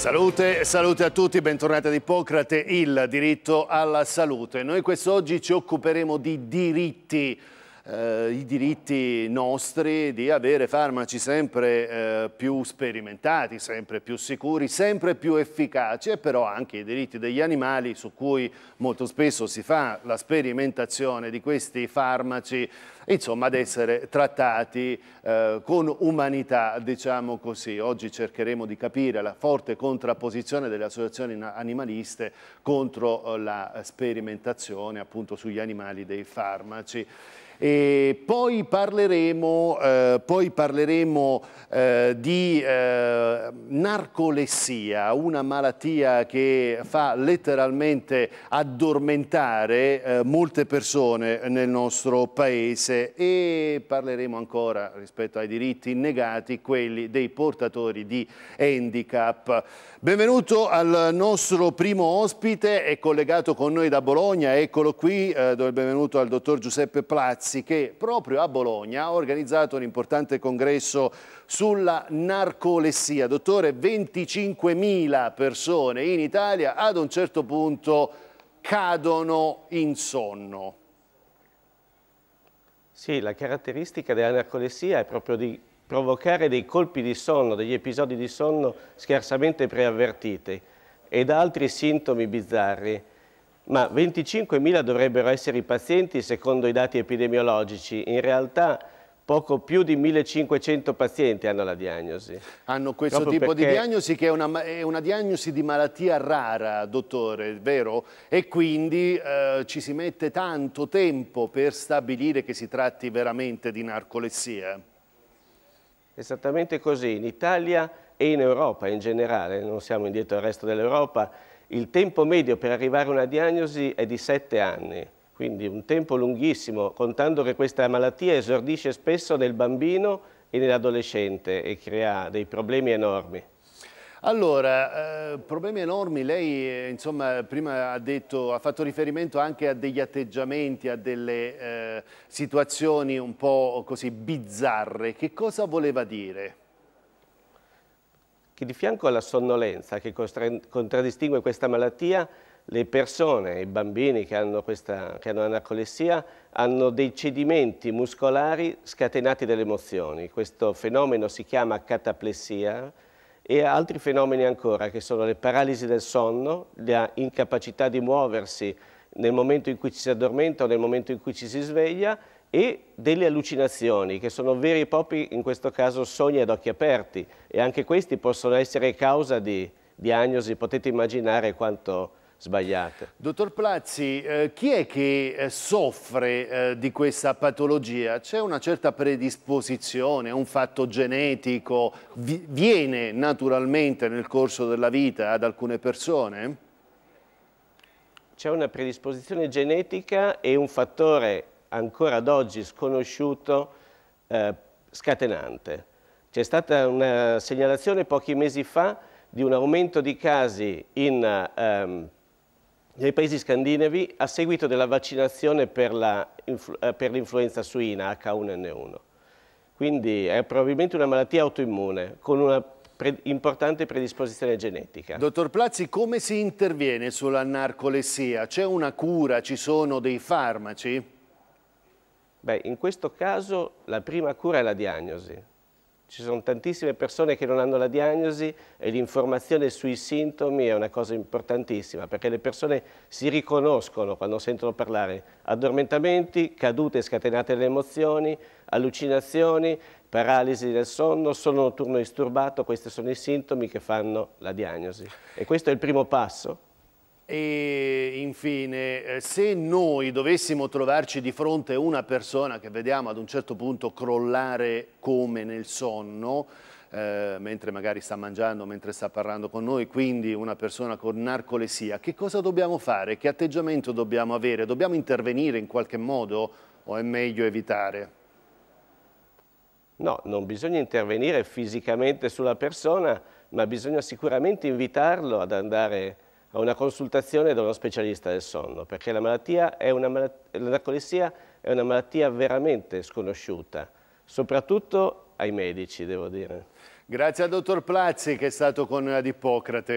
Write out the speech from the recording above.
Salute, salute a tutti, bentornati ad Ippocrate, il diritto alla salute. Noi quest'oggi ci occuperemo di diritti eh, i diritti nostri di avere farmaci sempre eh, più sperimentati, sempre più sicuri, sempre più efficaci e però anche i diritti degli animali su cui molto spesso si fa la sperimentazione di questi farmaci, insomma ad essere trattati eh, con umanità, diciamo così. Oggi cercheremo di capire la forte contrapposizione delle associazioni animaliste contro eh, la sperimentazione appunto sugli animali dei farmaci. Poi parleremo, eh, poi parleremo eh, di eh, narcolessia, una malattia che fa letteralmente addormentare eh, molte persone nel nostro paese e parleremo ancora rispetto ai diritti negati, quelli dei portatori di handicap. Benvenuto al nostro primo ospite, è collegato con noi da Bologna, eccolo qui, eh, do il benvenuto al dottor Giuseppe Plazzi Cazzi che proprio a Bologna ha organizzato un importante congresso sulla narcolessia. Dottore, 25.000 persone in Italia ad un certo punto cadono in sonno. Sì, la caratteristica della narcolessia è proprio di provocare dei colpi di sonno, degli episodi di sonno scarsamente preavvertiti ed altri sintomi bizzarri ma 25.000 dovrebbero essere i pazienti secondo i dati epidemiologici. In realtà poco più di 1500 pazienti hanno la diagnosi. Hanno questo Proprio tipo perché... di diagnosi che è una, è una, diagnosi di malattia rara, dottore, vero? E quindi eh, ci si mette tanto tempo per stabilire che si tratti veramente di narcolessia. Esattamente così. In Italia e in Europa in generale, non siamo indietro al resto dell'Europa, il tempo medio per arrivare a una diagnosi è di 7 anni, quindi un tempo lunghissimo, contando che questa malattia esordisce spesso nel bambino e nell'adolescente e crea dei problemi enormi. Allora, eh, problemi enormi, lei eh, insomma, prima ha, detto, ha, fatto riferimento anche a degli atteggiamenti, a delle eh, situazioni un po' così bizzarre, che cosa voleva dire? che di fianco alla sonnolenza che contraddistingue questa malattia, le persone, i bambini che hanno, questa, che hanno anacolessia, hanno dei cedimenti muscolari scatenati dalle emozioni. Questo fenomeno si chiama cataplessia e altri fenomeni ancora che sono le paralisi del sonno, la incapacità di muoversi, nel momento in cui ci si addormenta o nel momento in cui ci si sveglia e delle allucinazioni che sono veri e propri, in questo caso, sogni ad occhi aperti e anche questi possono essere causa di diagnosi, potete immaginare quanto sbagliate. Dottor Plazzi, eh, chi è che eh, soffre eh, di questa patologia? C'è una certa predisposizione, un fatto genetico? Vi viene naturalmente nel corso della vita ad alcune persone? c'è una predisposizione genetica e un fattore ancora ad oggi sconosciuto eh, scatenante. C'è stata una segnalazione pochi mesi fa di un aumento di casi in, ehm, nei paesi scandinavi a seguito della vaccinazione per eh, l'influenza suina H1N1. Quindi è probabilmente una malattia autoimmune con una pre importante predisposizione genetica. Dottor Plazzi, come si interviene sulla narcolessia? C'è una cura? Ci sono dei farmaci? Beh, in questo caso la prima cura è la diagnosi. Ci sono tantissime persone che non hanno la diagnosi e l'informazione sui sintomi è una cosa importantissima perché le persone si riconoscono quando sentono parlare addormentamenti, cadute scatenate dalle emozioni, allucinazioni, paralisi del sonno, sonno notturno disturbato, questi sono i sintomi che fanno la diagnosi e questo è il primo passo e infine, eh, se noi dovessimo trovarci di fronte a una persona che vediamo ad un certo punto crollare come nel sonno, eh, mentre magari sta mangiando, mentre sta parlando con noi, quindi una persona con narcolesia, che cosa dobbiamo fare? Che atteggiamento dobbiamo avere? Dobbiamo intervenire in qualche modo o è meglio evitare? No, non bisogna intervenire fisicamente sulla persona, ma bisogna sicuramente invitarlo ad andare a una consultazione da uno specialista del sonno, perché la malattia è una malattia, è una malattia veramente sconosciuta, soprattutto ai medici, devo dire. Grazie al dottor Plazzi che è stato con l'Ippocrate.